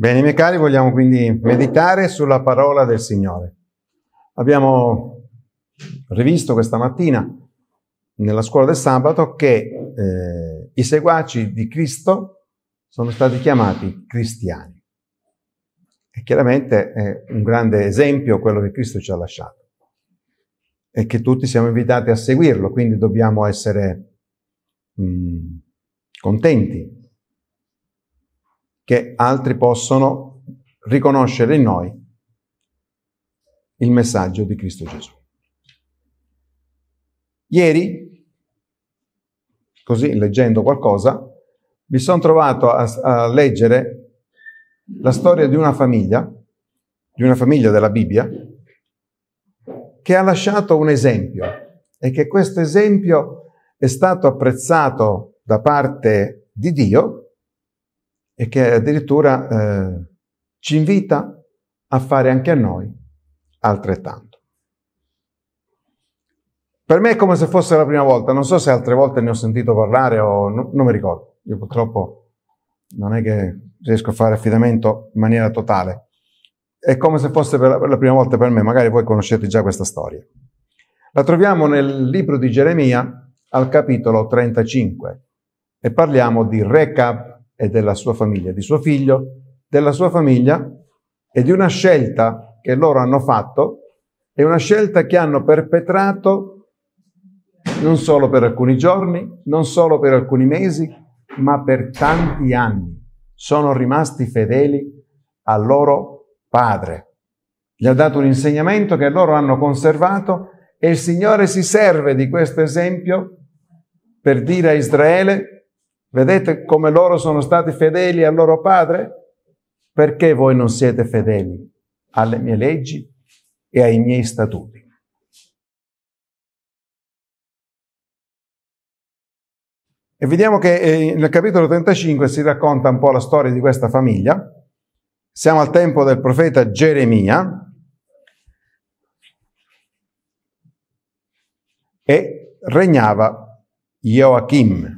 Bene, miei cari, vogliamo quindi meditare sulla parola del Signore. Abbiamo rivisto questa mattina nella scuola del sabato che eh, i seguaci di Cristo sono stati chiamati cristiani. E chiaramente è un grande esempio quello che Cristo ci ha lasciato e che tutti siamo invitati a seguirlo, quindi dobbiamo essere mh, mm, contenti che altri possono riconoscere in noi il messaggio di Cristo Gesù. Ieri, così leggendo qualcosa, mi sono trovato a, a leggere la storia di una famiglia, di una famiglia della Bibbia, che ha lasciato un esempio e che questo esempio è stato apprezzato da parte di Dio e che addirittura eh, ci invita a fare anche a noi altrettanto. Per me è come se fosse la prima volta, non so se altre volte ne ho sentito parlare o no, non mi ricordo, io purtroppo non è che riesco a fare affidamento in maniera totale. È come se fosse per la, per la prima volta per me, magari voi conoscete già questa storia. La troviamo nel libro di Geremia al capitolo 35 e parliamo di Recap e della sua famiglia, di suo figlio, della sua famiglia e di una scelta che loro hanno fatto, e una scelta che hanno perpetrato non solo per alcuni giorni, non solo per alcuni mesi, ma per tanti anni. Sono rimasti fedeli al loro padre. Gli ha dato un insegnamento che loro hanno conservato e il Signore si serve di questo esempio per dire a Israele Vedete come loro sono stati fedeli al loro padre? Perché voi non siete fedeli alle mie leggi e ai miei statuti? E vediamo che eh, nel capitolo 35 si racconta un po' la storia di questa famiglia. Siamo al tempo del profeta Geremia e regnava Joachim.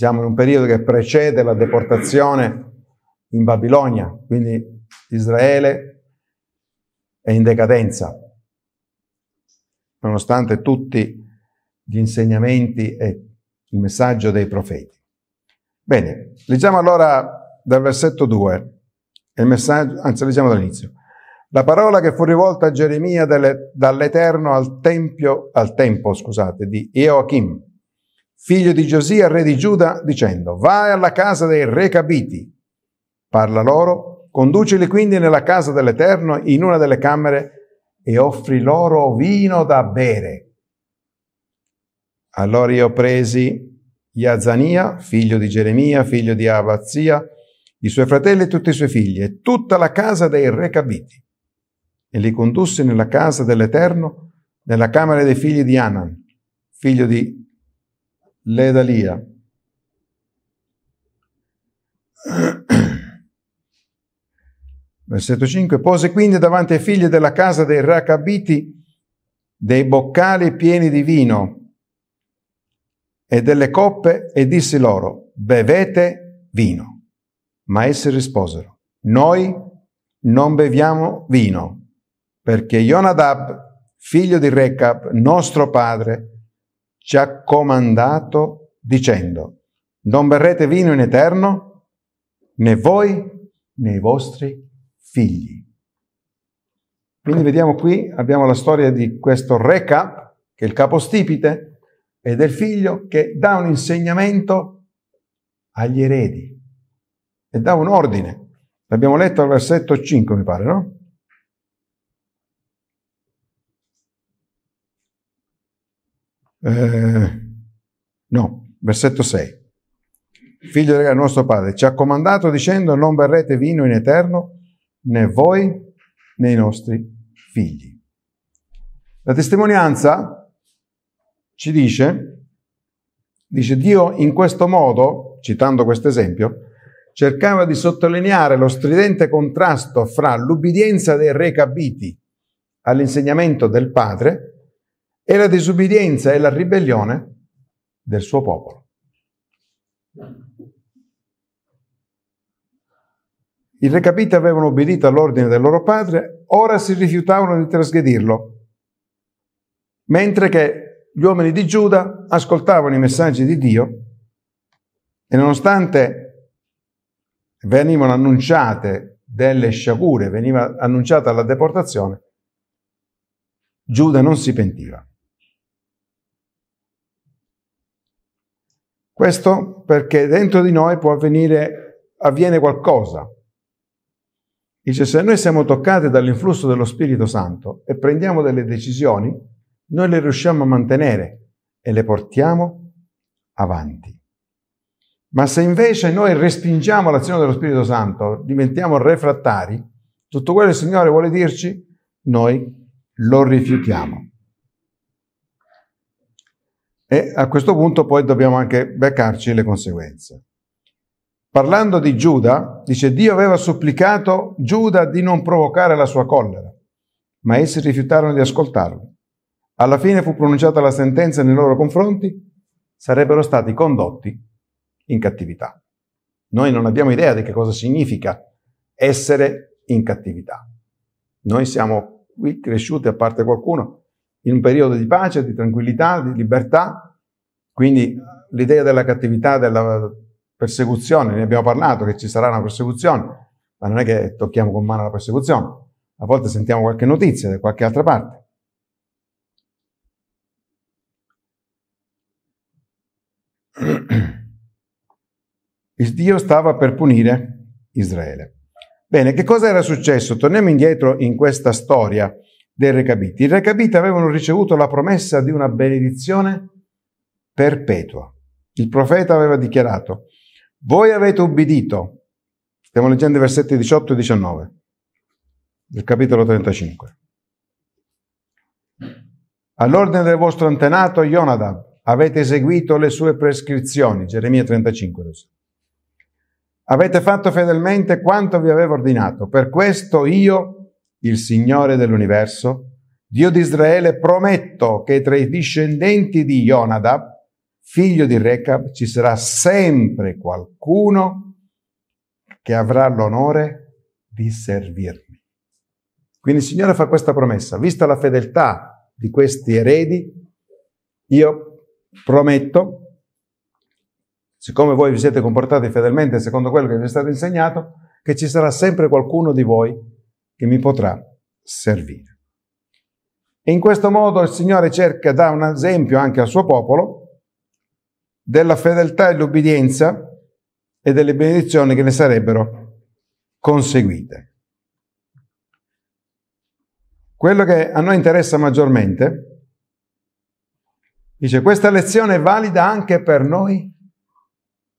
Siamo in un periodo che precede la deportazione in Babilonia, quindi Israele è in decadenza. Nonostante tutti gli insegnamenti e il messaggio dei profeti. Bene, leggiamo allora dal versetto 2, il messaggio, anzi leggiamo dall'inizio. La parola che fu rivolta a Geremia delle, dall'Eterno al, tempio, al tempo scusate, di Eoachim, figlio di Giosia, re di Giuda, dicendo, vai alla casa dei re capiti, parla loro, conducili quindi nella casa dell'Eterno in una delle camere e offri loro vino da bere. Allora io presi Yazania, figlio di Geremia, figlio di Abazia, i suoi fratelli e tutti i suoi figli, e tutta la casa dei re capiti, e li condussi nella casa dell'Eterno, nella camera dei figli di Anan, figlio di l'Edalia. Versetto 5. Pose quindi davanti ai figli della casa dei Racabiti dei boccali pieni di vino e delle coppe e disse loro, bevete vino. Ma essi risposero, noi non beviamo vino, perché Jonadab, figlio di Recap, nostro padre, ci ha comandato dicendo, non berrete vino in eterno, né voi né i vostri figli. Quindi vediamo qui, abbiamo la storia di questo re recap, che è il capostipite, e del figlio che dà un insegnamento agli eredi e dà un ordine. L'abbiamo letto al versetto 5, mi pare, no? eh, no, versetto 6. Figlio del nostro Padre, ci ha comandato dicendo non berrete vino in eterno, né voi né i nostri figli. La testimonianza ci dice, dice Dio in questo modo, citando questo esempio, cercava di sottolineare lo stridente contrasto fra l'ubbidienza dei re capiti all'insegnamento del Padre e la disubbidienza e la ribellione del suo popolo. I recapiti avevano obbedito all'ordine del loro padre, ora si rifiutavano di trasgredirlo, mentre che gli uomini di Giuda ascoltavano i messaggi di Dio e nonostante venivano annunciate delle sciagure, veniva annunciata la deportazione, Giuda non si pentiva. Questo perché dentro di noi può avvenire, avviene qualcosa. Dice, se noi siamo toccati dall'influsso dello Spirito Santo e prendiamo delle decisioni, noi le riusciamo a mantenere e le portiamo avanti. Ma se invece noi respingiamo l'azione dello Spirito Santo, diventiamo refrattari, tutto quello che il Signore vuole dirci, noi lo rifiutiamo. E a questo punto poi dobbiamo anche beccarci le conseguenze. Parlando di Giuda, dice Dio aveva supplicato Giuda di non provocare la sua collera, ma essi rifiutarono di ascoltarlo. Alla fine fu pronunciata la sentenza nei loro confronti, sarebbero stati condotti in cattività. Noi non abbiamo idea di che cosa significa essere in cattività. Noi siamo qui cresciuti, a parte qualcuno, in un periodo di pace, di tranquillità, di libertà. Quindi l'idea della cattività, della persecuzione, ne abbiamo parlato che ci sarà una persecuzione, ma non è che tocchiamo con mano la persecuzione. A volte sentiamo qualche notizia da qualche altra parte. Il Dio stava per punire Israele. Bene, che cosa era successo? Torniamo indietro in questa storia dei Recabiti. I Recabiti avevano ricevuto la promessa di una benedizione perpetua. Il profeta aveva dichiarato, voi avete ubbidito, stiamo leggendo i versetti 18 e 19 del capitolo 35. All'ordine del vostro antenato Jonadab avete eseguito le sue prescrizioni, Geremia 35. adesso. Avete fatto fedelmente quanto vi avevo ordinato, per questo io il Signore dell'universo, Dio di Israele, prometto che tra i discendenti di Jonadab, figlio di Rechab, ci sarà sempre qualcuno che avrà l'onore di servirmi. Quindi il Signore fa questa promessa, vista la fedeltà di questi eredi, io prometto, siccome voi vi siete comportati fedelmente secondo quello che vi è stato insegnato, che ci sarà sempre qualcuno di voi che mi potrà servire. E in questo modo il Signore cerca, dà un esempio anche al suo popolo, della fedeltà e l'obbedienza e delle benedizioni che ne sarebbero conseguite. Quello che a noi interessa maggiormente, dice, questa lezione è valida anche per noi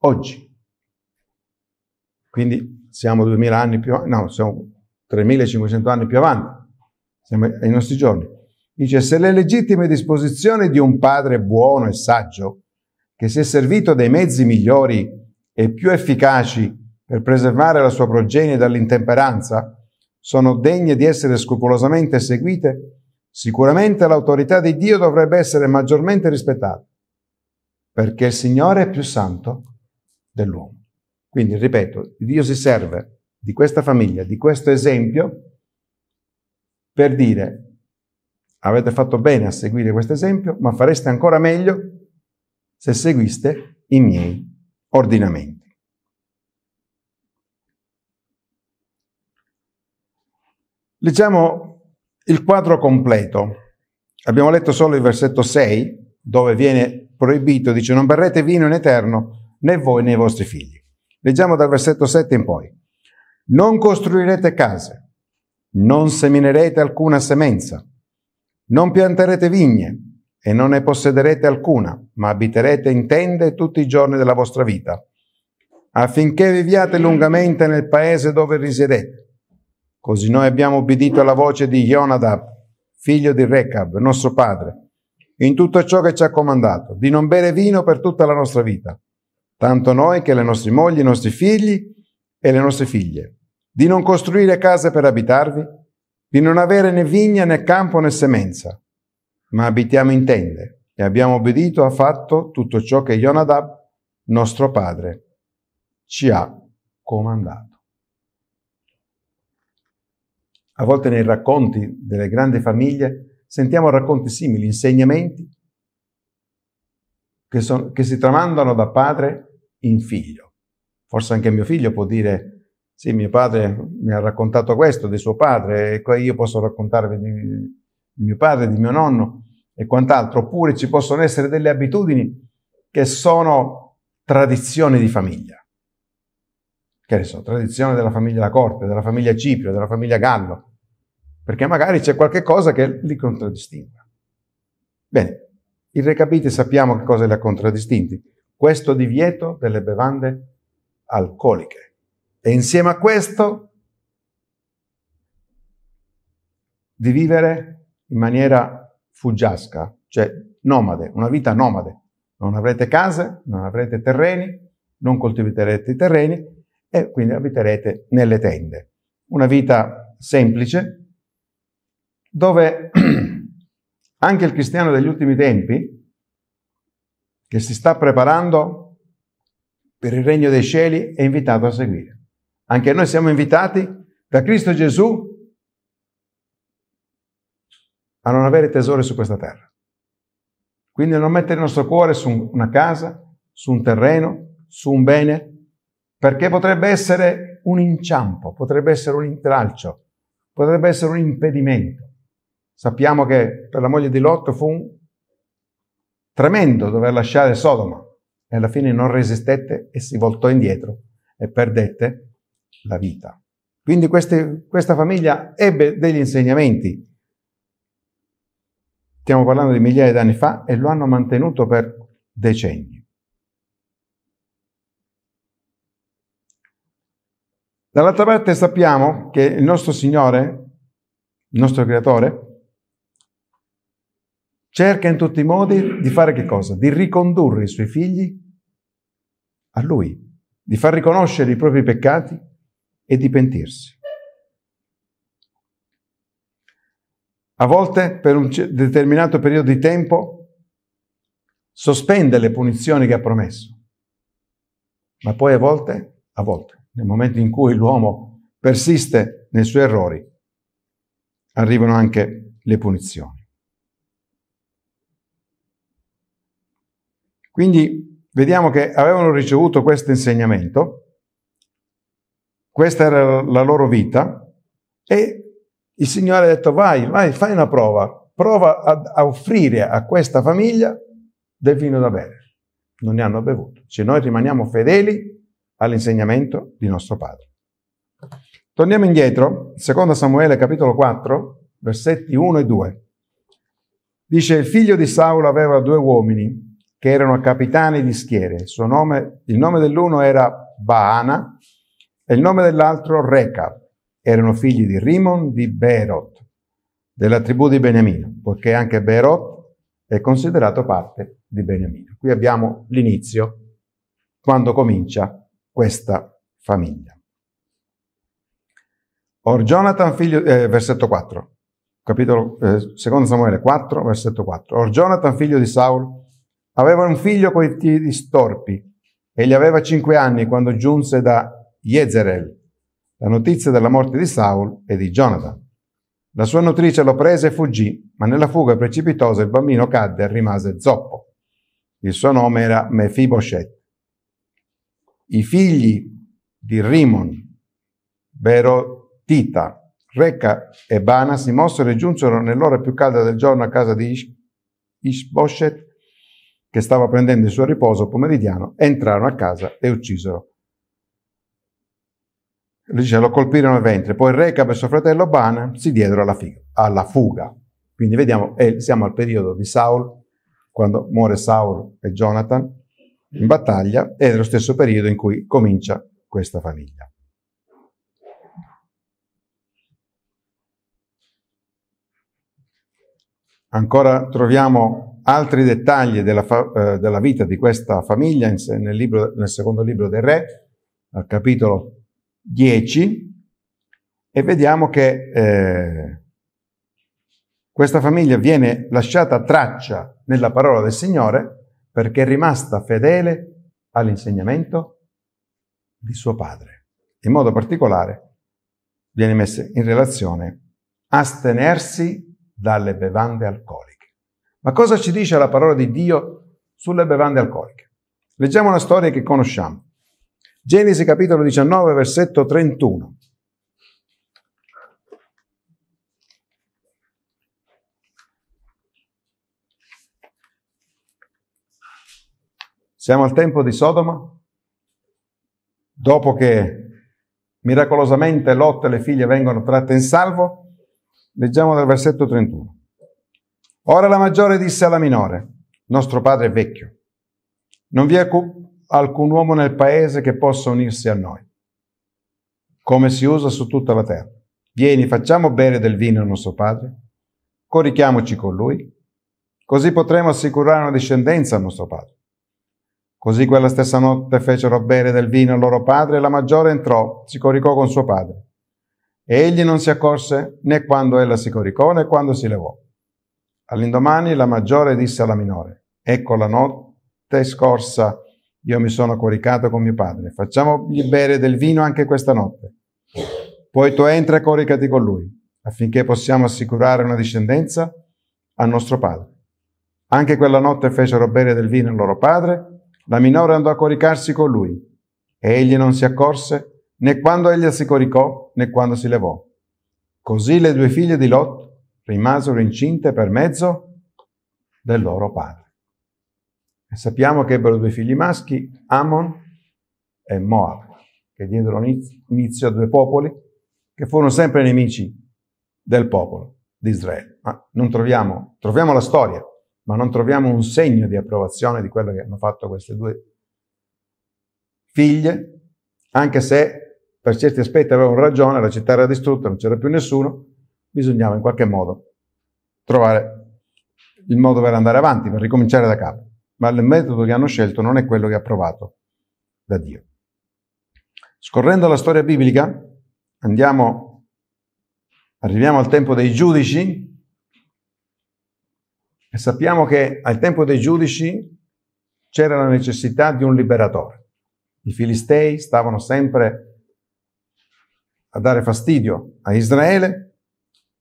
oggi. Quindi siamo 2000 anni più, no, siamo 3500 anni più avanti, siamo ai nostri giorni. Dice, se le legittime disposizioni di un padre buono e saggio, che si è servito dei mezzi migliori e più efficaci per preservare la sua progenie dall'intemperanza, sono degne di essere scrupolosamente seguite, sicuramente l'autorità di Dio dovrebbe essere maggiormente rispettata, perché il Signore è più santo dell'uomo. Quindi, ripeto, Dio si serve di questa famiglia, di questo esempio, per dire avete fatto bene a seguire questo esempio, ma fareste ancora meglio se seguiste i miei ordinamenti. Leggiamo il quadro completo. Abbiamo letto solo il versetto 6, dove viene proibito, dice non berrete vino in eterno né voi né i vostri figli. Leggiamo dal versetto 7 in poi. Non costruirete case, non seminerete alcuna semenza, non pianterete vigne e non ne possederete alcuna, ma abiterete in tende tutti i giorni della vostra vita, affinché viviate lungamente nel paese dove risiedete. Così noi abbiamo obbedito alla voce di Jonadab, figlio di Rechab, nostro padre, in tutto ciò che ci ha comandato, di non bere vino per tutta la nostra vita, tanto noi che le nostre mogli, i nostri figli e le nostre figlie, di non costruire case per abitarvi, di non avere né vigna né campo né semenza, ma abitiamo in tende e abbiamo obbedito a fatto tutto ciò che Jonadab, nostro padre, ci ha comandato. A volte nei racconti delle grandi famiglie sentiamo racconti simili, insegnamenti che, son, che si tramandano da padre in figlio. Forse anche mio figlio può dire sì, mio padre mi ha raccontato questo di suo padre, e io posso raccontarvi di, di mio padre, di mio nonno e quant'altro, oppure ci possono essere delle abitudini che sono tradizioni di famiglia. Che ne so, tradizione della famiglia La Corte, della famiglia Ciprio, della famiglia Gallo, perché magari c'è qualche cosa che li contraddistingue. Bene, i recapiti sappiamo che cosa li ha contraddistinti. Questo divieto delle bevande alcoliche. E insieme a questo di vivere in maniera fuggiasca, cioè nomade, una vita nomade. Non avrete case, non avrete terreni, non coltiverete i terreni e quindi abiterete nelle tende. Una vita semplice dove anche il cristiano degli ultimi tempi, che si sta preparando per il regno dei cieli, è invitato a seguire. Anche noi siamo invitati da Cristo Gesù a non avere tesori su questa terra. Quindi a non mettere il nostro cuore su una casa, su un terreno, su un bene, perché potrebbe essere un inciampo, potrebbe essere un intralcio, potrebbe essere un impedimento. Sappiamo che per la moglie di Lot fu un tremendo dover lasciare Sodoma e alla fine non resistette e si voltò indietro e perdette la vita. Quindi queste, questa famiglia ebbe degli insegnamenti. Stiamo parlando di migliaia di anni fa e lo hanno mantenuto per decenni. Dall'altra parte sappiamo che il nostro Signore, il nostro Creatore, cerca in tutti i modi di fare che cosa? Di ricondurre i suoi figli a Lui, di far riconoscere i propri peccati e di pentirsi. A volte per un determinato periodo di tempo sospende le punizioni che ha promesso, ma poi a volte, a volte, nel momento in cui l'uomo persiste nei suoi errori, arrivano anche le punizioni. Quindi vediamo che avevano ricevuto questo insegnamento questa era la loro vita e il Signore ha detto vai, vai, fai una prova, prova a, a offrire a questa famiglia del vino da bere. Non ne hanno bevuto. Se noi rimaniamo fedeli all'insegnamento di nostro Padre. Torniamo indietro, 2 Samuele capitolo 4, versetti 1 e 2. Dice, il figlio di Saulo aveva due uomini che erano capitani di schiere. suo nome, il nome dell'uno era Baana e il nome dell'altro Reca. Erano figli di Rimon di Beerot, della tribù di Beniamino, poiché anche Beerot è considerato parte di Beniamino. Qui abbiamo l'inizio, quando comincia questa famiglia. Or Jonathan, figlio, eh, versetto 4, capitolo eh, 2 Samuele 4, versetto 4. Or Jonathan, figlio di Saul, aveva un figlio coi piedi storpi e gli aveva cinque anni quando giunse da Jezerel, la notizia della morte di Saul e di Jonathan. La sua nutrice lo prese e fuggì, ma nella fuga precipitosa il bambino cadde e rimase zoppo. Il suo nome era Mefiboshet. I figli di Rimon, Berotita, Reca e Bana si mossero e giunsero nell'ora più calda del giorno a casa di Ish- Ishboshet, che stava prendendo il suo riposo pomeridiano, entrarono a casa e uccisero dice, lo colpirono il ventre, poi Recab e suo fratello Ban si diedero alla, figa, alla fuga. Quindi vediamo, eh, siamo al periodo di Saul, quando muore Saul e Jonathan in battaglia, ed è lo stesso periodo in cui comincia questa famiglia. Ancora troviamo altri dettagli della, fa- eh, della vita di questa famiglia nel, libro, nel secondo libro del Re, al capitolo 10 e vediamo che eh, questa famiglia viene lasciata traccia nella parola del Signore perché è rimasta fedele all'insegnamento di suo padre. In modo particolare viene messa in relazione astenersi dalle bevande alcoliche. Ma cosa ci dice la parola di Dio sulle bevande alcoliche? Leggiamo una storia che conosciamo. Genesi capitolo 19, versetto 31. Siamo al tempo di Sodoma, dopo che miracolosamente Lot e le figlie vengono tratte in salvo, leggiamo dal versetto 31. Ora la maggiore disse alla minore, nostro padre è vecchio, non vi, è cu- alcun uomo nel paese che possa unirsi a noi, come si usa su tutta la terra. Vieni, facciamo bere del vino a nostro padre, corichiamoci con lui, così potremo assicurare una discendenza a nostro padre. Così quella stessa notte fecero bere del vino al loro padre e la maggiore entrò, si coricò con suo padre. E egli non si accorse né quando ella si coricò né quando si levò. All'indomani la maggiore disse alla minore, ecco la notte scorsa io mi sono coricato con mio padre, facciamogli bere del vino anche questa notte. Poi tu entra e coricati con lui, affinché possiamo assicurare una discendenza a nostro padre. Anche quella notte fecero bere del vino il loro padre, la minore andò a coricarsi con lui, e egli non si accorse né quando egli si coricò né quando si levò. Così le due figlie di Lot rimasero incinte per mezzo del loro padre. Sappiamo che ebbero due figli maschi, Amon e Moab, che diedero inizio a due popoli che furono sempre nemici del popolo di Israele. Ma non troviamo, troviamo la storia, ma non troviamo un segno di approvazione di quello che hanno fatto queste due figlie, anche se per certi aspetti avevano ragione, la città era distrutta, non c'era più nessuno, bisognava in qualche modo trovare il modo per andare avanti, per ricominciare da capo ma il metodo che hanno scelto non è quello che è approvato da Dio. Scorrendo la storia biblica, andiamo, arriviamo al tempo dei giudici e sappiamo che al tempo dei giudici c'era la necessità di un liberatore. I filistei stavano sempre a dare fastidio a Israele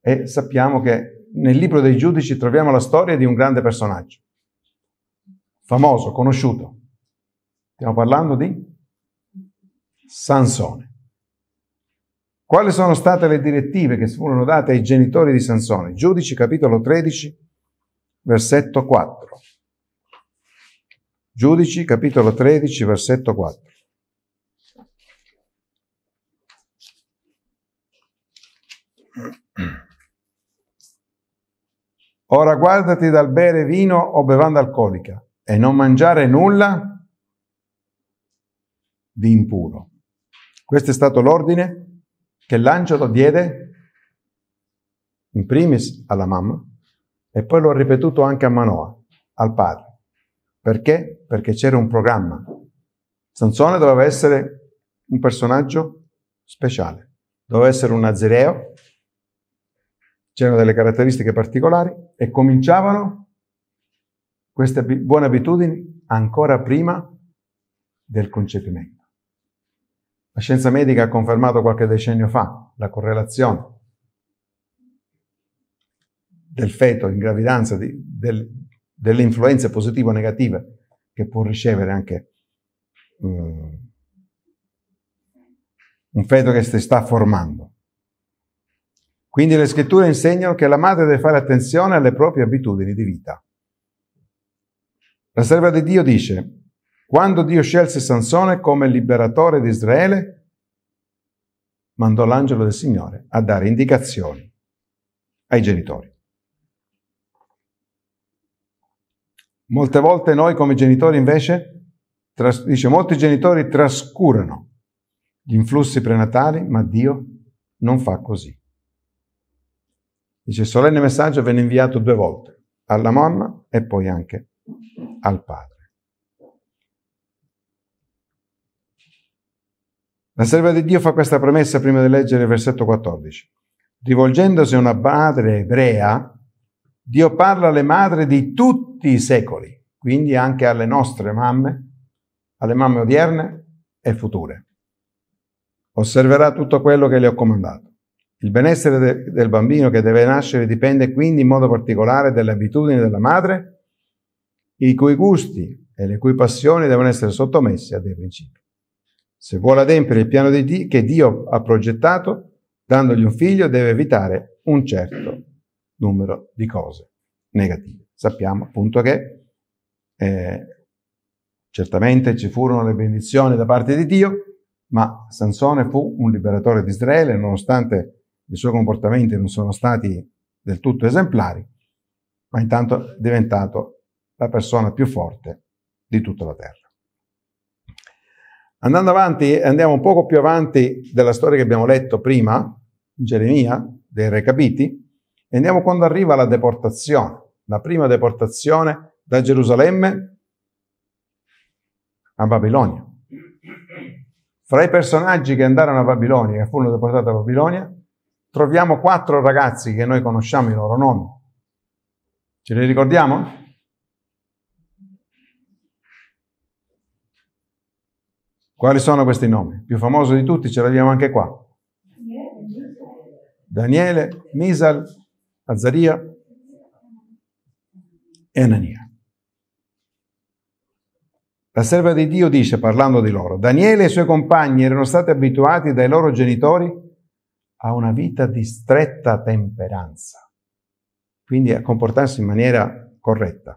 e sappiamo che nel libro dei giudici troviamo la storia di un grande personaggio, famoso, conosciuto. Stiamo parlando di Sansone. Quali sono state le direttive che furono date ai genitori di Sansone? Giudici capitolo 13, versetto 4. Giudici capitolo 13, versetto 4. Ora guardati dal bere vino o bevanda alcolica e non mangiare nulla di impuro. Questo è stato l'ordine che l'angelo diede in primis alla mamma e poi l'ho ripetuto anche a Manoa, al padre. Perché? Perché c'era un programma. Sansone doveva essere un personaggio speciale, doveva essere un nazireo, c'erano delle caratteristiche particolari e cominciavano queste buone abitudini ancora prima del concepimento. La scienza medica ha confermato qualche decennio fa la correlazione del feto in gravidanza, di, del, delle influenze positive o negative che può ricevere anche um, un feto che si sta formando. Quindi le scritture insegnano che la madre deve fare attenzione alle proprie abitudini di vita. La serva di Dio dice, quando Dio scelse Sansone come liberatore di Israele, mandò l'angelo del Signore a dare indicazioni ai genitori. Molte volte noi come genitori invece, tras- dice, molti genitori trascurano gli influssi prenatali, ma Dio non fa così. Dice, il solenne messaggio venne inviato due volte, alla mamma e poi anche al Padre. La serva di Dio fa questa premessa prima di leggere il versetto 14. Rivolgendosi a una madre ebrea, Dio parla alle madri di tutti i secoli, quindi anche alle nostre mamme, alle mamme odierne e future. Osserverà tutto quello che le ho comandato. Il benessere de- del bambino che deve nascere dipende quindi in modo particolare dalle abitudini della madre i cui gusti e le cui passioni devono essere sottomesse a dei principi. Se vuole adempiere il piano di Dio, che Dio ha progettato, dandogli un figlio, deve evitare un certo numero di cose negative. Sappiamo appunto che eh, certamente ci furono le benedizioni da parte di Dio, ma Sansone fu un liberatore di Israele, nonostante i suoi comportamenti non sono stati del tutto esemplari, ma intanto è diventato la persona più forte di tutta la terra. Andando avanti, andiamo un poco più avanti della storia che abbiamo letto prima, Geremia, dei recapiti, e andiamo quando arriva la deportazione, la prima deportazione da Gerusalemme a Babilonia. Fra i personaggi che andarono a Babilonia, che furono deportati a Babilonia, troviamo quattro ragazzi che noi conosciamo i loro nomi. Ce li ricordiamo? Quali sono questi nomi? Il più famoso di tutti ce l'abbiamo anche qua. Daniele, Misal, Azzaria e Anania. La serva di Dio dice, parlando di loro, Daniele e i suoi compagni erano stati abituati dai loro genitori a una vita di stretta temperanza, quindi a comportarsi in maniera corretta.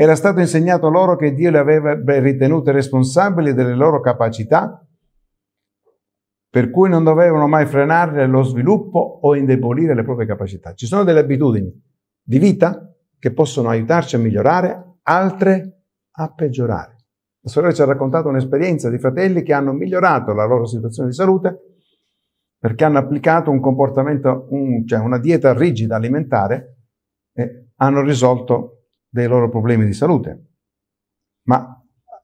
Era stato insegnato loro che Dio le avrebbe ritenute responsabili delle loro capacità, per cui non dovevano mai frenare lo sviluppo o indebolire le proprie capacità. Ci sono delle abitudini di vita che possono aiutarci a migliorare, altre a peggiorare. La sorella ci ha raccontato un'esperienza di fratelli che hanno migliorato la loro situazione di salute perché hanno applicato un comportamento, un, cioè una dieta rigida alimentare e hanno risolto dei loro problemi di salute, ma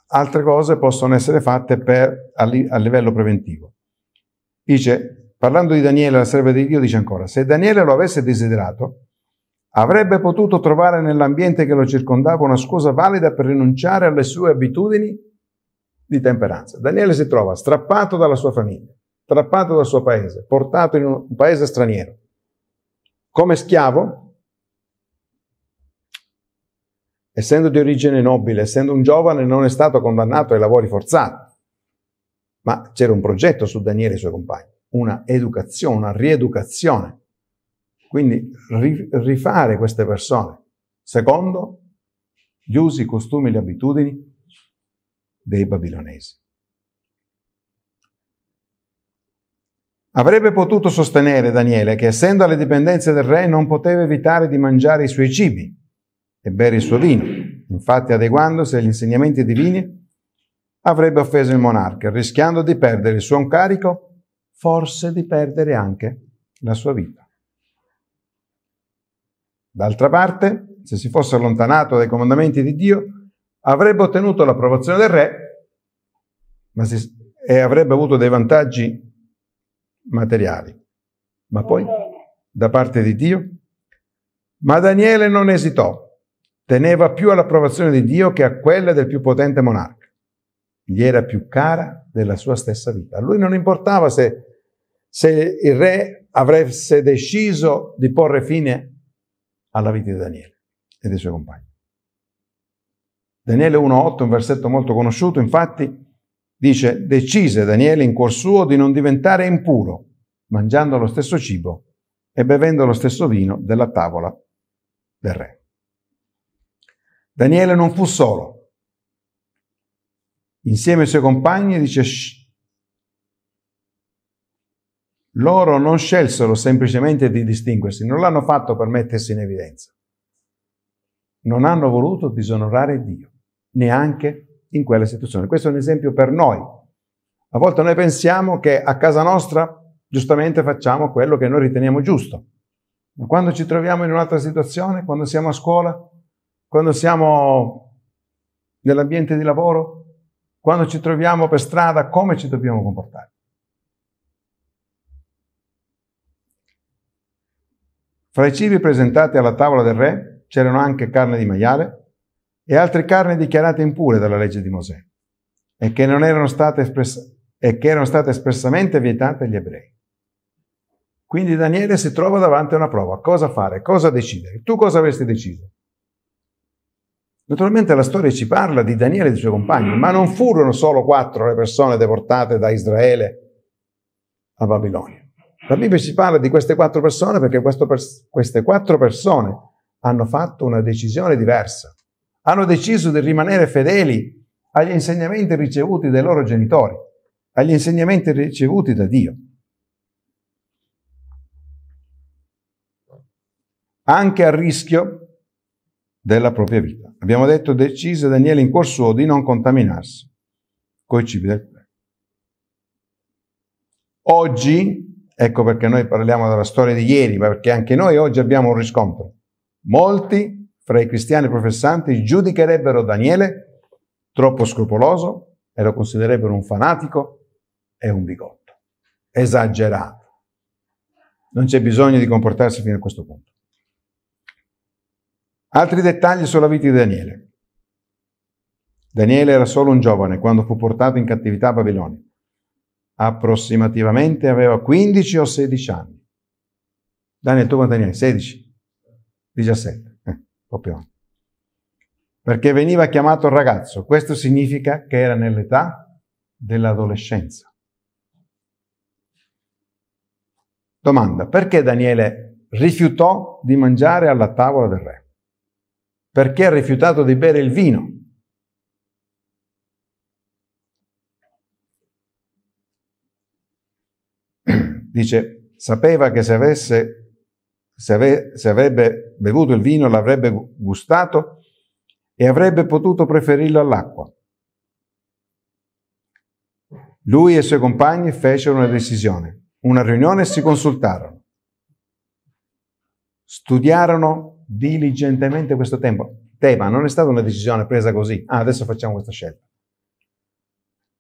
altre cose possono essere fatte per, a, li, a livello preventivo. Dice, parlando di Daniele, la serva di Dio, dice ancora, se Daniele lo avesse desiderato, avrebbe potuto trovare nell'ambiente che lo circondava una scusa valida per rinunciare alle sue abitudini di temperanza. Daniele si trova strappato dalla sua famiglia, strappato dal suo paese, portato in un paese straniero, come schiavo, essendo di origine nobile, essendo un giovane, non è stato condannato ai lavori forzati. Ma c'era un progetto su Daniele e i suoi compagni, una educazione, una rieducazione. Quindi rifare queste persone secondo gli usi, i costumi e le abitudini dei babilonesi. Avrebbe potuto sostenere Daniele che essendo alle dipendenze del re non poteva evitare di mangiare i suoi cibi, e bere il suo vino. Infatti, adeguandosi agli insegnamenti divini, avrebbe offeso il monarca, rischiando di perdere il suo incarico, forse di perdere anche la sua vita. D'altra parte, se si fosse allontanato dai comandamenti di Dio, avrebbe ottenuto l'approvazione del re si, e avrebbe avuto dei vantaggi materiali. Ma poi, da parte di Dio? Ma Daniele non esitò teneva più all'approvazione di Dio che a quella del più potente monarca. Gli era più cara della sua stessa vita. A lui non importava se, se il re avesse deciso di porre fine alla vita di Daniele e dei suoi compagni. Daniele 1.8, un versetto molto conosciuto, infatti, dice, decise Daniele in cuor suo di non diventare impuro, mangiando lo stesso cibo e bevendo lo stesso vino della tavola del re. Daniele non fu solo. Insieme ai suoi compagni dice, loro non scelsero semplicemente di distinguersi, non l'hanno fatto per mettersi in evidenza. Non hanno voluto disonorare Dio, neanche in quella situazione. Questo è un esempio per noi. A volte noi pensiamo che a casa nostra giustamente facciamo quello che noi riteniamo giusto. Ma quando ci troviamo in un'altra situazione, quando siamo a scuola, quando siamo nell'ambiente di lavoro, quando ci troviamo per strada, come ci dobbiamo comportare. Fra i cibi presentati alla tavola del re c'erano anche carne di maiale e altre carni dichiarate impure dalla legge di Mosè e che, non erano state espress- e che erano state espressamente vietate agli ebrei. Quindi Daniele si trova davanti a una prova. Cosa fare? Cosa decidere? Tu cosa avresti deciso? Naturalmente la storia ci parla di Daniele e dei suoi compagni, ma non furono solo quattro le persone deportate da Israele a Babilonia. La Bibbia ci parla di queste quattro persone perché pers- queste quattro persone hanno fatto una decisione diversa. Hanno deciso di rimanere fedeli agli insegnamenti ricevuti dai loro genitori, agli insegnamenti ricevuti da Dio. Anche a rischio della propria vita. Abbiamo detto decise Daniele in cuor suo di non contaminarsi coi cibi del pre. Oggi, ecco perché noi parliamo della storia di ieri, ma perché anche noi oggi abbiamo un riscontro. Molti fra i cristiani professanti giudicherebbero Daniele troppo scrupoloso e lo considererebbero un fanatico e un bigotto, esagerato. Non c'è bisogno di comportarsi fino a questo punto. Altri dettagli sulla vita di Daniele. Daniele era solo un giovane quando fu portato in cattività a Babilonia. Approssimativamente aveva 15 o 16 anni. Daniele, tu quanti Daniele? hai? 16? 17? Eh, un po' più Perché veniva chiamato ragazzo. Questo significa che era nell'età dell'adolescenza. Domanda, perché Daniele rifiutò di mangiare alla tavola del re? perché ha rifiutato di bere il vino. Dice, sapeva che se, avesse, se, ave, se avrebbe bevuto il vino l'avrebbe gustato e avrebbe potuto preferirlo all'acqua. Lui e i suoi compagni fecero una decisione, una riunione e si consultarono. Studiarono diligentemente questo tempo. tema. Non è stata una decisione presa così, ah, adesso facciamo questa scelta.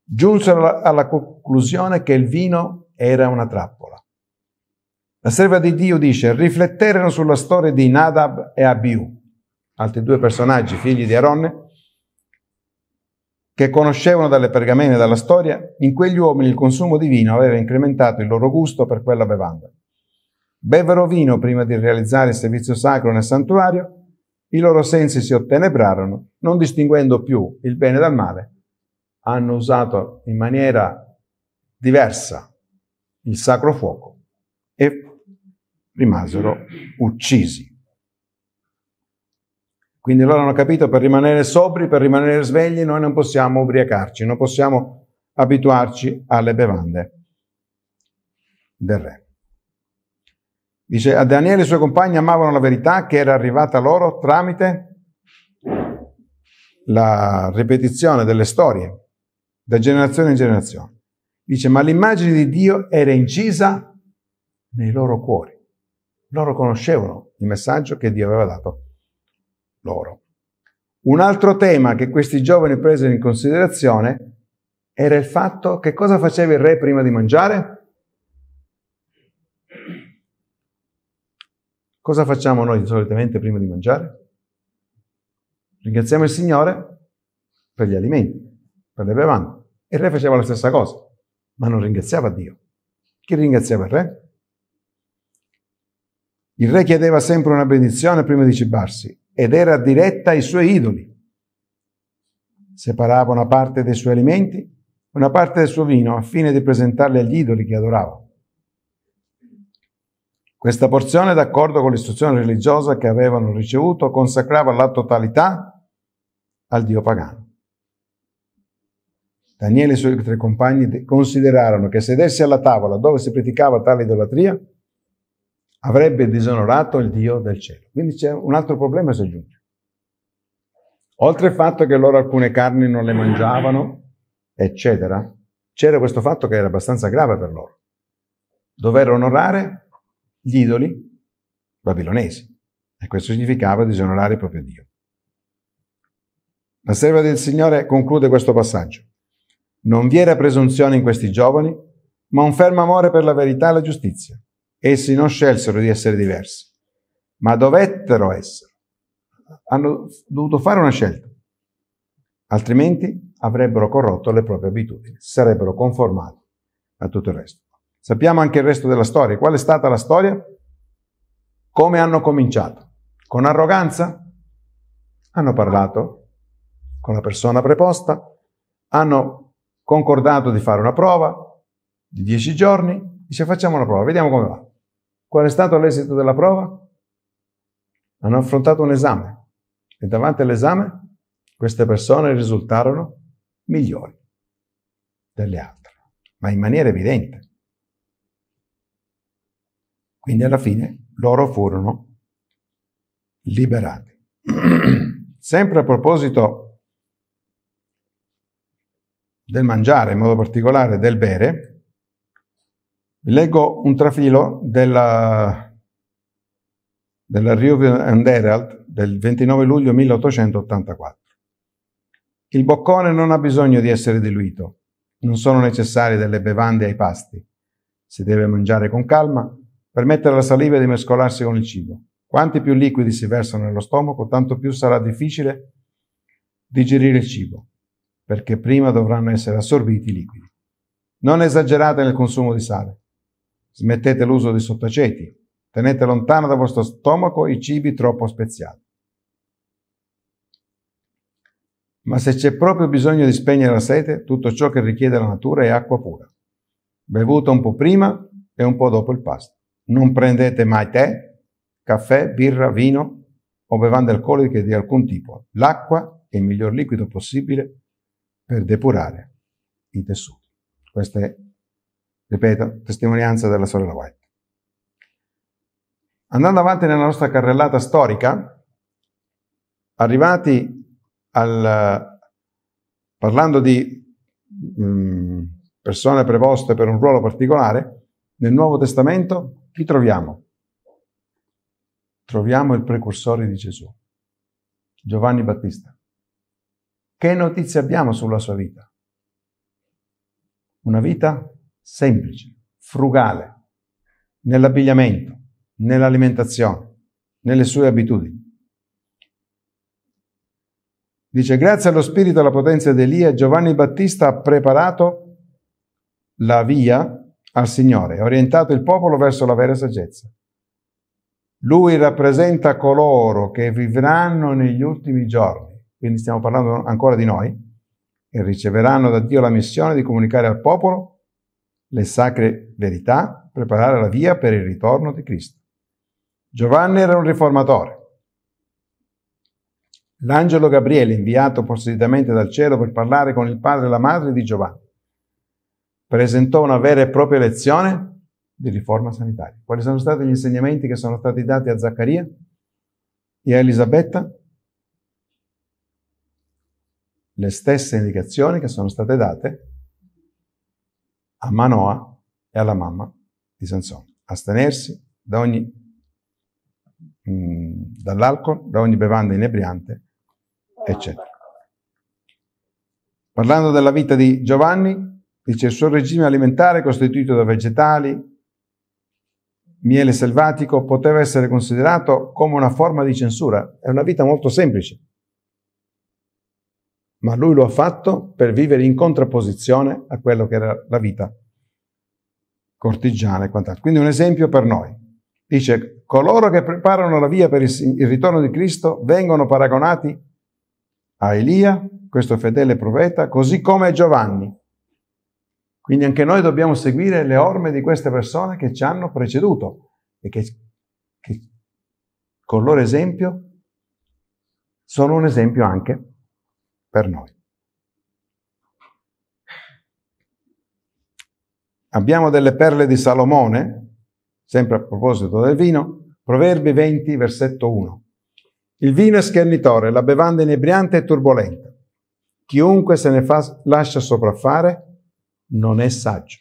Giunsero alla, conclusione che il vino era una trappola. La serva di Dio dice, rifletterono sulla storia di Nadab e Abiu, altri due personaggi, figli di Aronne, che conoscevano dalle pergamene e dalla storia, in quegli uomini il consumo di vino aveva incrementato il loro gusto per quella bevanda bevero vino prima di realizzare il servizio sacro nel santuario, i loro sensi si ottenebrarono, non distinguendo più il bene dal male. Hanno usato in maniera diversa il sacro fuoco e rimasero uccisi. Quindi loro hanno capito per rimanere sobri, per rimanere svegli, noi non possiamo ubriacarci, non possiamo abituarci alle bevande del re. Dice, a Daniele e i suoi compagni amavano la verità che era arrivata loro tramite la ripetizione delle storie, da generazione in generazione. Dice, ma l'immagine di Dio era incisa nei loro cuori. Loro conoscevano il messaggio che Dio aveva dato loro. Un altro tema che questi giovani presero in considerazione era il fatto che cosa faceva il re prima di mangiare? Cosa facciamo noi solitamente prima di mangiare? Ringraziamo il Signore per gli alimenti, per le bevande. Il re faceva la stessa cosa, ma non ringraziava Dio. Chi ringraziava il re? Il re chiedeva sempre una benedizione prima di cibarsi ed era diretta ai suoi idoli. Separava una parte dei suoi alimenti, una parte del suo vino, a fine di presentarli agli idoli che adoravano. Questa porzione, d'accordo con l'istruzione religiosa che avevano ricevuto, consacrava la totalità al Dio pagano. Daniele e i suoi tre compagni considerarono che sedersi alla tavola dove si predicava tale idolatria avrebbe disonorato il Dio del cielo. Quindi c'è un altro problema si aggiunge. Oltre al fatto che loro alcune carni non le mangiavano, eccetera, c'era questo fatto che era abbastanza grave per loro. Dover onorare gli idoli babilonesi. E questo significava disonorare il proprio Dio. La serva del Signore conclude questo passaggio. Non vi era presunzione in questi giovani, ma un fermo amore per la verità e la giustizia. Essi non scelsero di essere diversi, ma dovettero essere. Hanno dovuto fare una scelta, altrimenti avrebbero corrotto le proprie abitudini, sarebbero conformati a tutto il resto. Sappiamo anche il resto della storia. Qual è stata la storia? Come hanno cominciato? Con arroganza? Hanno parlato con la persona preposta, hanno concordato di fare una prova di dieci giorni, dice facciamo una prova, vediamo come va. Qual è stato l'esito della prova? Hanno affrontato un esame e davanti all'esame queste persone risultarono migliori delle altre, ma in maniera evidente. Quindi alla fine loro furono liberati. Sempre a proposito del mangiare, in modo particolare del bere, leggo un trafilo della, della Review and Herald del 29 luglio 1884. Il boccone non ha bisogno di essere diluito, non sono necessarie delle bevande ai pasti. Si deve mangiare con calma, permettere alla saliva di mescolarsi con il cibo. Quanti più liquidi si versano nello stomaco, tanto più sarà difficile digerire il cibo, perché prima dovranno essere assorbiti i liquidi. Non esagerate nel consumo di sale. Smettete l'uso di sottaceti. Tenete lontano dal vostro stomaco i cibi troppo speziati. Ma se c'è proprio bisogno di spegnere la sete, tutto ciò che richiede la natura è acqua pura, bevuta un po' prima e un po' dopo il pasto. Non prendete mai tè, caffè, birra, vino o bevande alcoliche di alcun tipo. L'acqua è il miglior liquido possibile per depurare i tessuti. Questa è, ripeto, testimonianza della sorella White. Andando avanti nella nostra carrellata storica, arrivati al... parlando di mh, mm, persone preposte per un ruolo particolare, nel Nuovo Testamento chi troviamo? Troviamo il precursore di Gesù, Giovanni Battista. Che notizie abbiamo sulla sua vita? Una vita semplice, frugale, nell'abbigliamento, nell'alimentazione, nelle sue abitudini. Dice, grazie allo spirito e alla potenza di Elia, Giovanni Battista ha preparato la via al Signore, ha orientato il popolo verso la vera saggezza. Lui rappresenta coloro che vivranno negli ultimi giorni, quindi stiamo parlando ancora di noi, e riceveranno da Dio la missione di comunicare al popolo le sacre verità, preparare la via per il ritorno di Cristo. Giovanni era un riformatore. L'angelo Gabriele, inviato posseditamente dal cielo per parlare con il padre e la madre di Giovanni, presentò una vera e propria lezione di riforma sanitaria. Quali sono stati gli insegnamenti che sono stati dati a Zaccaria e a Elisabetta? Le stesse indicazioni che sono state date a Manoa e alla mamma di Sansone. Astenersi da ogni mm, dall'alcol, da ogni bevanda inebriante, eccetera. Parlando della vita di Giovanni, Dice il suo regime alimentare costituito da vegetali, miele selvatico, poteva essere considerato come una forma di censura. È una vita molto semplice. Ma lui lo ha fatto per vivere in contrapposizione a quello che era la vita cortigiana e quant'altro. Quindi un esempio per noi. Dice, coloro che preparano la via per il ritorno di Cristo vengono paragonati a Elia, questo fedele profeta, così come a Giovanni, quindi anche noi dobbiamo seguire le orme di queste persone che ci hanno preceduto e che, che con il loro esempio sono un esempio anche per noi. Abbiamo delle perle di Salomone, sempre a proposito del vino, Proverbi 20, versetto 1. Il vino è schernitore, la bevanda inebriante e turbolenta. Chiunque se ne fa, lascia sopraffare non è saggio.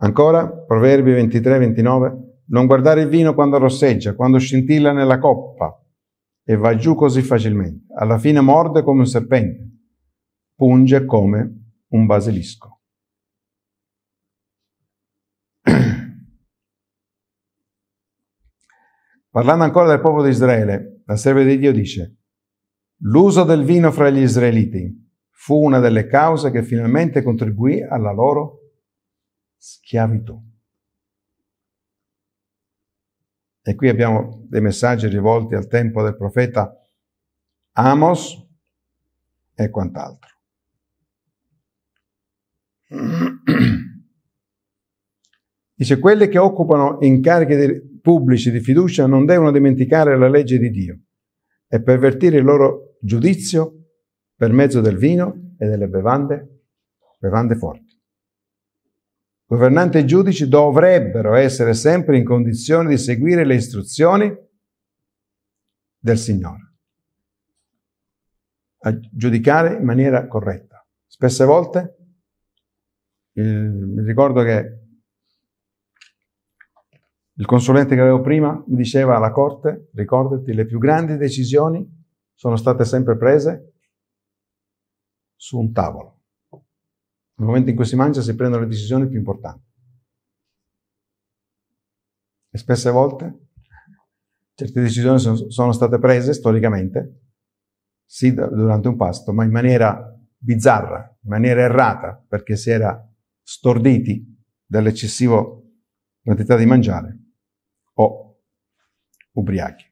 Ancora, Proverbi 23-29, non guardare il vino quando rosseggia, quando scintilla nella coppa e va giù così facilmente. Alla fine morde come un serpente, punge come un basilisco. Parlando ancora del popolo di Israele, la serva di Dio dice, L'uso del vino fra gli israeliti fu una delle cause che finalmente contribuì alla loro schiavitù. E qui abbiamo dei messaggi rivolti al tempo del profeta Amos e quant'altro. Dice, quelli che occupano incarichi pubblici di fiducia non devono dimenticare la legge di Dio e pervertire il loro giudizio per mezzo del vino e delle bevande, bevande forti. Governanti e giudici dovrebbero essere sempre in condizione di seguire le istruzioni del Signore, a giudicare in maniera corretta. Spesse volte, il, mi ricordo che il consulente che avevo prima mi diceva alla corte, ricordati, le più grandi decisioni sono state sempre prese su un tavolo. Nel momento in cui si mangia si prendono le decisioni più importanti. E spesse volte certe decisioni sono, state prese storicamente, sì, durante un pasto, ma in maniera bizzarra, in maniera errata, perché si era storditi dall'eccessivo quantità di mangiare o ubriachi.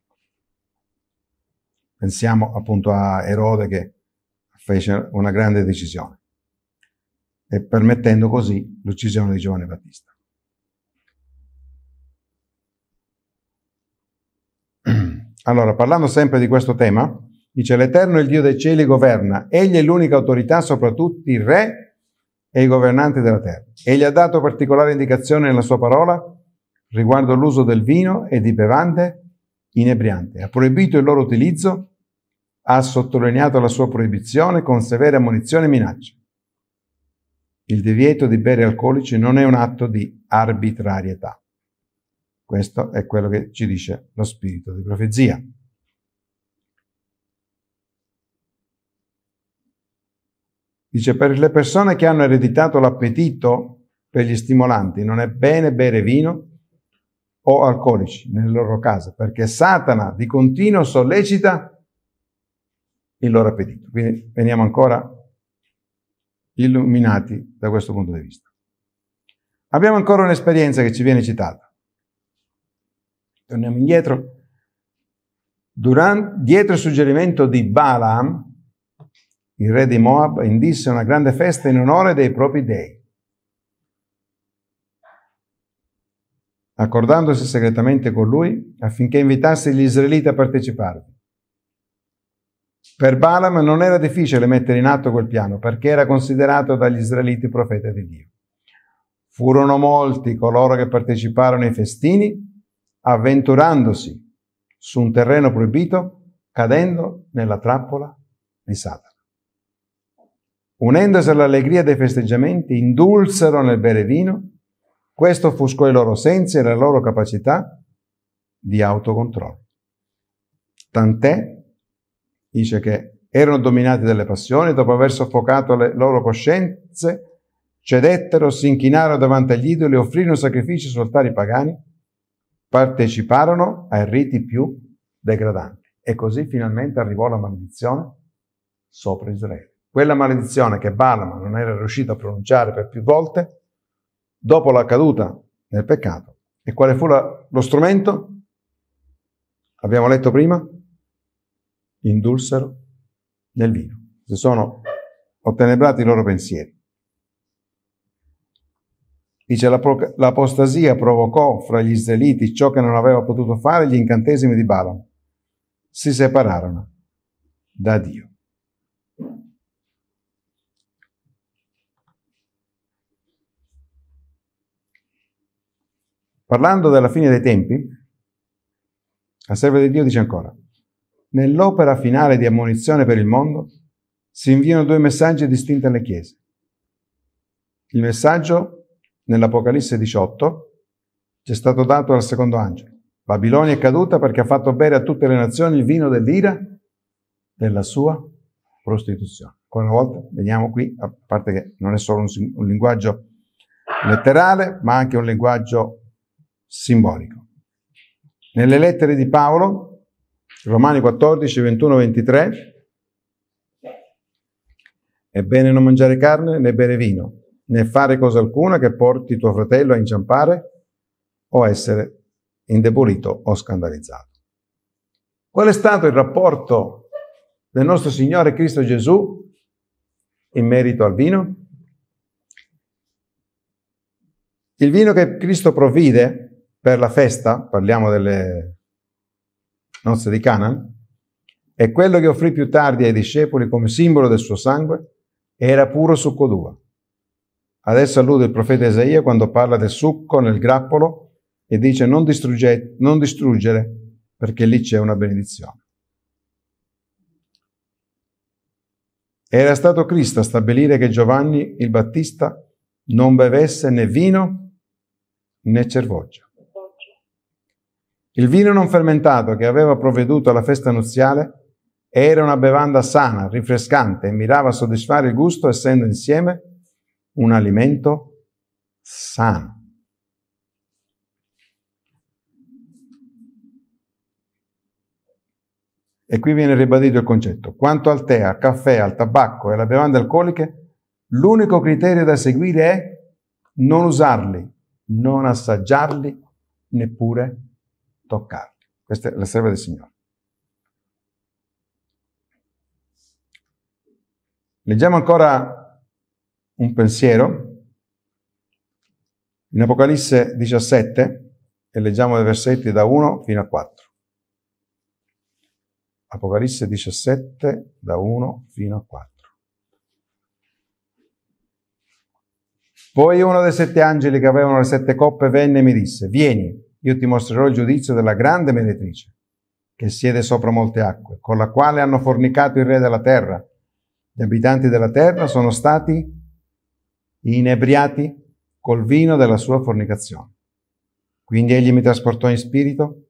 Pensiamo appunto a Erode che fece una grande decisione e permettendo così l'uccisione di Giovanni Battista. Allora, parlando sempre di questo tema, dice l'Eterno il Dio dei cieli governa, egli è l'unica autorità sopra tutti i re e i governanti della terra. Egli ha dato particolare indicazione nella sua parola riguardo all'uso del vino e di bevande inebriante. Ha proibito il loro utilizzo, ha sottolineato la sua proibizione con severe ammonizioni e minacce. Il divieto di bere alcolici non è un atto di arbitrarietà. Questo è quello che ci dice lo spirito di profezia. Dice, per le persone che hanno ereditato l'appetito per gli stimolanti non è bene bere vino o alcolici nelle loro case, perché Satana di continuo sollecita il loro appetito. Quindi veniamo ancora illuminati da questo punto di vista. Abbiamo ancora un'esperienza che ci viene citata. Torniamo indietro. Durante, dietro il suggerimento di Balaam, il re di Moab indisse una grande festa in onore dei propri dei. accordandosi segretamente con lui affinché invitasse gli israeliti a parteciparvi. Per Balaam non era difficile mettere in atto quel piano perché era considerato dagli israeliti profeta di Dio. Furono molti coloro che parteciparono ai festini, avventurandosi su un terreno proibito, cadendo nella trappola di Satana. Unendosi all'allegria dei festeggiamenti, indulsero nel bere vino questo offuscò i loro sensi e la loro capacità di autocontrollo. Tant'è, dice che erano dominati dalle passioni, dopo aver soffocato le loro coscienze, cedettero, si inchinarono davanti agli idoli, offrirono sacrifici su altari pagani, parteciparono ai riti più degradanti. E così finalmente arrivò la maledizione sopra Israele. Quella maledizione che Balaam non era riuscito a pronunciare per più volte, dopo la caduta nel peccato. E quale fu la, lo strumento? Abbiamo letto prima? Indulsero nel vino. Si sono ottenebrati i loro pensieri. Dice l'apostasia provocò fra gli israeliti ciò che non aveva potuto fare gli incantesimi di Balaam. Si separarono da Dio. Parlando della fine dei tempi, la serva di Dio dice ancora, nell'opera finale di ammonizione per il mondo si inviano due messaggi distinti alle chiese. Il messaggio nell'Apocalisse 18 ci è stato dato dal secondo angelo. Babilonia è caduta perché ha fatto bere a tutte le nazioni il vino dell'ira della sua prostituzione. Ancora una volta, vediamo qui, a parte che non è solo un, un linguaggio letterale, ma anche un linguaggio simbolico. Nelle lettere di Paolo, Romani 14, 21, 23, è bene non mangiare carne né bere vino, né fare cosa alcuna che porti tuo fratello a inciampare o essere indebolito o scandalizzato. Qual è stato il rapporto del nostro Signore Cristo Gesù in merito al vino? Il vino che Cristo provvide per la festa, parliamo delle nozze di Canaan, e quello che offrì più tardi ai discepoli come simbolo del suo sangue era puro succo d'uva. Adesso allude il profeta Esaia quando parla del succo nel grappolo e dice non, non distruggere perché lì c'è una benedizione. Era stato Cristo a stabilire che Giovanni il Battista non bevesse né vino né cervoggia. Il vino non fermentato che aveva provveduto alla festa nuziale era una bevanda sana, rinfrescante e mirava a soddisfare il gusto essendo insieme un alimento sano. E qui viene ribadito il concetto. Quanto al tè, al caffè, al tabacco e alle bevande alcoliche, l'unico criterio da seguire è non usarli, non assaggiarli, neppure toccarli. Questa è la serva del Signore. Leggiamo ancora un pensiero in Apocalisse 17 e leggiamo i versetti da 1 fino a 4. Apocalisse 17 da 1 fino a 4. Poi uno dei sette angeli che avevano le sette coppe venne e mi disse, vieni, io ti mostrerò il giudizio della grande meretrice, che siede sopra molte acque, con la quale hanno fornicato il re della terra. Gli abitanti della terra sono stati inebriati col vino della sua fornicazione. Quindi egli mi trasportò in spirito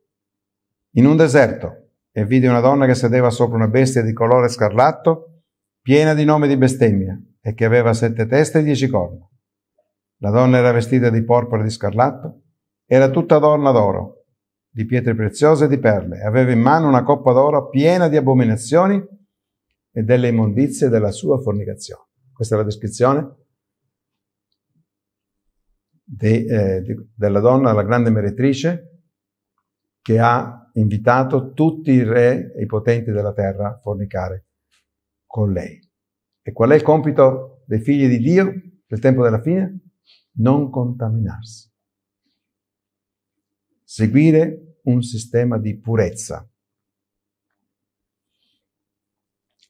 in un deserto e vide una donna che sedeva sopra una bestia di colore scarlatto, piena di nome di bestemmia, e che aveva sette teste e dieci corna. La donna era vestita di porpora e di scarlatto, era tutta donna d'oro, di pietre preziose e di perle. e Aveva in mano una coppa d'oro piena di abominazioni e delle immondizie della sua fornicazione. Questa è la descrizione di, eh, di, della donna, la grande meretrice, che ha invitato tutti i re e i potenti della terra a fornicare con lei. E qual è il compito dei figli di Dio nel tempo della fine? Non contaminarsi seguire un sistema di purezza.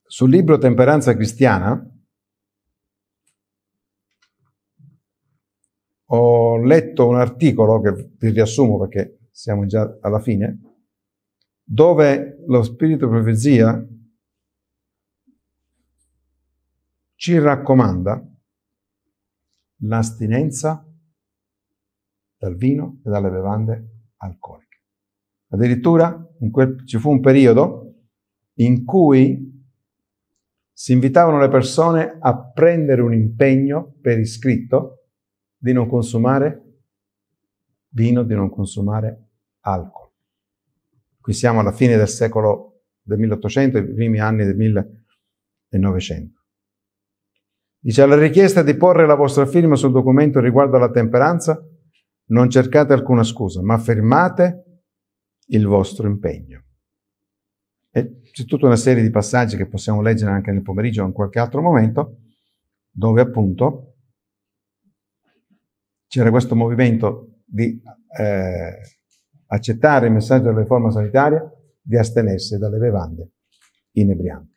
Sul libro Temperanza cristiana ho letto un articolo che vi riassumo perché siamo già alla fine, dove lo spirito profezia ci raccomanda l'astinenza dal vino e dalle bevande alcoliche. Addirittura quel, ci fu un periodo in cui si invitavano le persone a prendere un impegno per iscritto di non consumare vino, di non consumare alcol. Qui siamo alla fine del secolo del 1800, i primi anni del 1900. Dice alla richiesta di porre la vostra firma sul documento riguardo alla temperanza, non cercate alcuna scusa, ma fermate il vostro impegno. E c'è tutta una serie di passaggi che possiamo leggere anche nel pomeriggio o in qualche altro momento, dove appunto c'era questo movimento di eh, accettare il messaggio della riforma sanitaria, di astenersi dalle bevande inebrianti.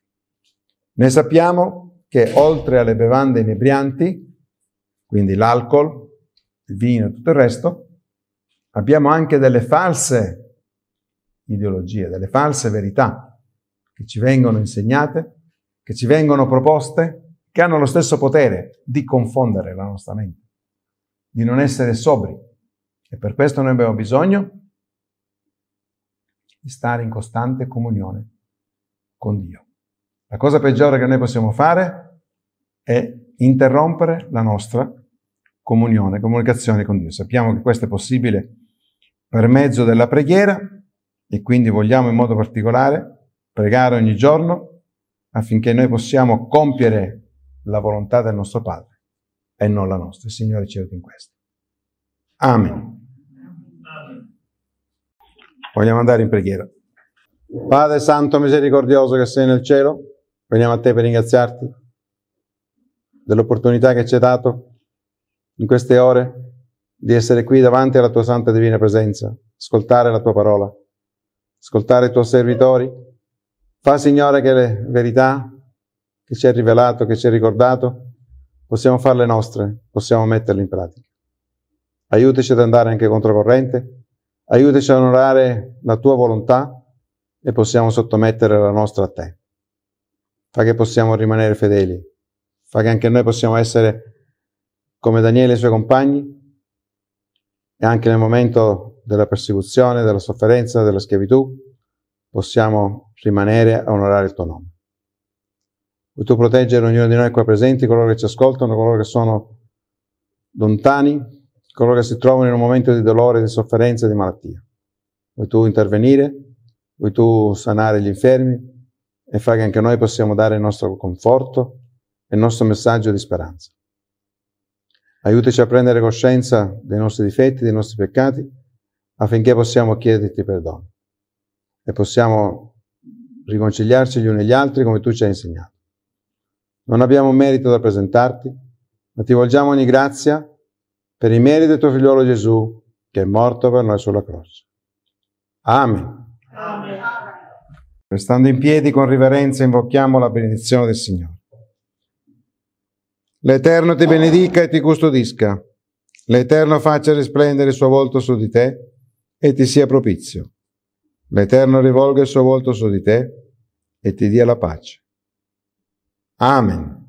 Ne sappiamo che oltre alle bevande inebrianti, quindi l'alcol, il vino e tutto il resto, abbiamo anche delle false ideologie, delle false verità che ci vengono insegnate, che ci vengono proposte, che hanno lo stesso potere di confondere la nostra mente, di non essere sobri. E per questo noi abbiamo bisogno di stare in costante comunione con Dio. La cosa peggiore che noi possiamo fare è interrompere la nostra comunione comunione, comunicazione con Dio. Sappiamo che questo è possibile per mezzo della preghiera e quindi vogliamo in modo particolare pregare ogni giorno affinché noi possiamo compiere la volontà del nostro Padre e non la nostra. Il Signore ci aiuti in questo. Amen. Vogliamo andare in preghiera. Padre Santo misericordioso che sei nel cielo, veniamo a te per ringraziarti dell'opportunità che ci hai dato in queste ore di essere qui davanti alla tua santa divina presenza, ascoltare la tua parola, ascoltare i tuoi servitori. Fa, Signore, che le verità che ci hai rivelato, che ci hai ricordato, possiamo farle nostre, possiamo metterle in pratica. Aiutaci ad andare anche controcorrente, aiutaci ad onorare la tua volontà e possiamo sottomettere la nostra a te. Fa che possiamo rimanere fedeli, fa che anche noi possiamo essere come Daniele e i suoi compagni, e anche nel momento della persecuzione, della sofferenza, della schiavitù, possiamo rimanere a onorare il tuo nome. Vuoi tu proteggere ognuno di noi qua presenti, coloro che ci ascoltano, coloro che sono lontani, coloro che si trovano in un momento di dolore, di sofferenza, di malattia. Vuoi tu intervenire, vuoi tu sanare gli infermi e fare che anche noi possiamo dare il nostro conforto e il nostro messaggio di speranza. Aiutaci a prendere coscienza dei nostri difetti, dei nostri peccati, affinché possiamo chiederti perdono e possiamo riconciliarci gli uni agli altri come tu ci hai insegnato. Non abbiamo merito da presentarti, ma ti volgiamo ogni grazia per i meriti del tuo figliolo Gesù, che è morto per noi sulla croce. Amen. Amen. Restando in piedi con riverenza invochiamo la benedizione del Signore. L'Eterno ti benedica e ti custodisca. L'Eterno faccia risplendere il suo volto su di te e ti sia propizio. L'Eterno rivolga il suo volto su di te e ti dia la pace. Amen.